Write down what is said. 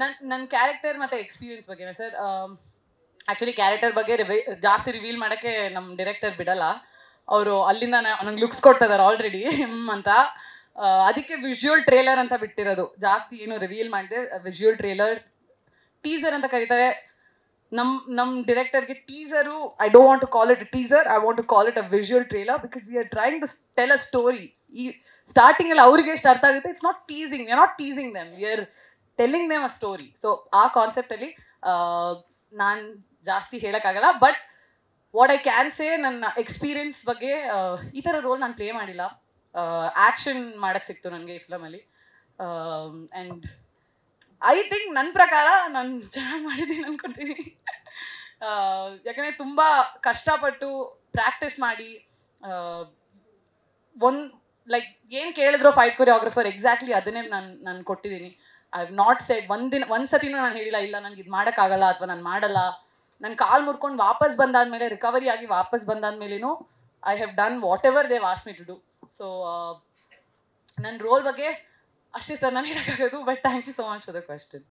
ನನ್ನ ನನ್ನ ಕ್ಯಾರೆಕ್ಟರ್ ಮತ್ತೆ ಎಕ್ಸ್ಪೀರಿಯನ್ಸ್ ಬಗ್ಗೆ ಸರ್ ಆಕ್ಚುಲಿ ಕ್ಯಾರೆಕ್ಟರ್ ಬಗ್ಗೆ ಜಾಸ್ತಿ ರಿವೀಲ್ ಮಾಡಕ್ಕೆ ನಮ್ಮ ಡೈರೆಕ್ಟರ್ ಬಿಡಲ್ಲ ಅವರು ಅಲ್ಲಿಂದ ನಂಗೆ ಲುಕ್ಸ್ ಕೊಡ್ತಾ ಆಲ್ರೆಡಿ ಹಿಮ್ ಅಂತ ಅದಕ್ಕೆ ವಿಜುವಲ್ ಟ್ರೇಲರ್ ಅಂತ ಬಿಟ್ಟಿರೋದು ಜಾಸ್ತಿ ಏನು ರಿವೀಲ್ ಮಾಡಿದೆ ವಿಜುವಲ್ ಟ್ರೇಲರ್ ಟೀಸರ್ ಅಂತ ಕರೀತಾರೆ ನಮ್ ನಮ್ ಡೈರೆಕ್ಟರ್ಗೆ teaser I don't want to call it teaser I want to call it a visual trailer because we are trying to tell a story ಈ ಸ್ಟಾರ್ಟಿಂಗ್ ಅಲ್ಲಿ ಅವ್ರಿಗೆ ಎಷ್ಟು ಅರ್ಥ ಆಗುತ್ತೆ it's not teasing not teasing them we telling name a story so ಆ ಕಾನ್ಸೆಪ್ಟಲ್ಲಿ ನಾನು ಜಾಸ್ತಿ ಹೇಳೋಕ್ಕಾಗಲ್ಲ but what I can say ನನ್ನ ಎಕ್ಸ್ಪೀರಿಯನ್ಸ್ ಬಗ್ಗೆ ಈ ಥರ ರೋಲ್ ನಾನು ಪ್ಲೇ ಮಾಡಿಲ್ಲ ಆ್ಯಕ್ಷನ್ ಮಾಡೋಕ್ಕೆ ಸಿಕ್ತು ನನಗೆ ಈ ಫಿಲಮಲ್ಲಿ ಆ್ಯಂಡ್ ಐ ಥಿಂಕ್ ನನ್ನ ಪ್ರಕಾರ ನಾನು ಚೆನ್ನಾಗಿ ಮಾಡಿದ್ದೀನಿ ಅನ್ಕೊತೀನಿ ಯಾಕಂದರೆ ತುಂಬ ಕಷ್ಟಪಟ್ಟು ಪ್ರಾಕ್ಟೀಸ್ ಮಾಡಿ ಒಂದು ಲೈಕ್ ಏನು ಕೇಳಿದ್ರು ಫೈಟ್ ಕೊರಿಯೋಗ್ರಫರ್ ಎಕ್ಸಾಕ್ಟ್ಲಿ ಅದನ್ನೇ ನಾನು ನಾನು ಕೊಟ್ಟಿದ್ದೀನಿ ಐ ನಾಟ್ ಸೆಡ್ ಒಂದಿನ ಒಂದ್ಸತಿನೂ ನಾನು ಹೇಳಿಲ್ಲ ಇಲ್ಲ ನನಗೆ ಇದು ಮಾಡೋಕ್ಕಾಗಲ್ಲ ಅಥವಾ ನಾನು ಮಾಡಲ್ಲ ನನ್ನ ಕಾಲ್ ಮುರ್ಕೊಂಡು ವಾಪಸ್ ಬಂದಾದ್ಮೇಲೆ ರಿಕವರಿ ಆಗಿ ವಾಪಸ್ ಬಂದಾದ್ಮೇಲೇನು I have done whatever they was me to do so ನನ್ನ ರೋಲ್ ಬಗ್ಗೆ ಅಷ್ಟೇ ಸರ್ ನಾನು ಹೇಳೋಕ್ಕಾಗೋದು but thank you so much for the question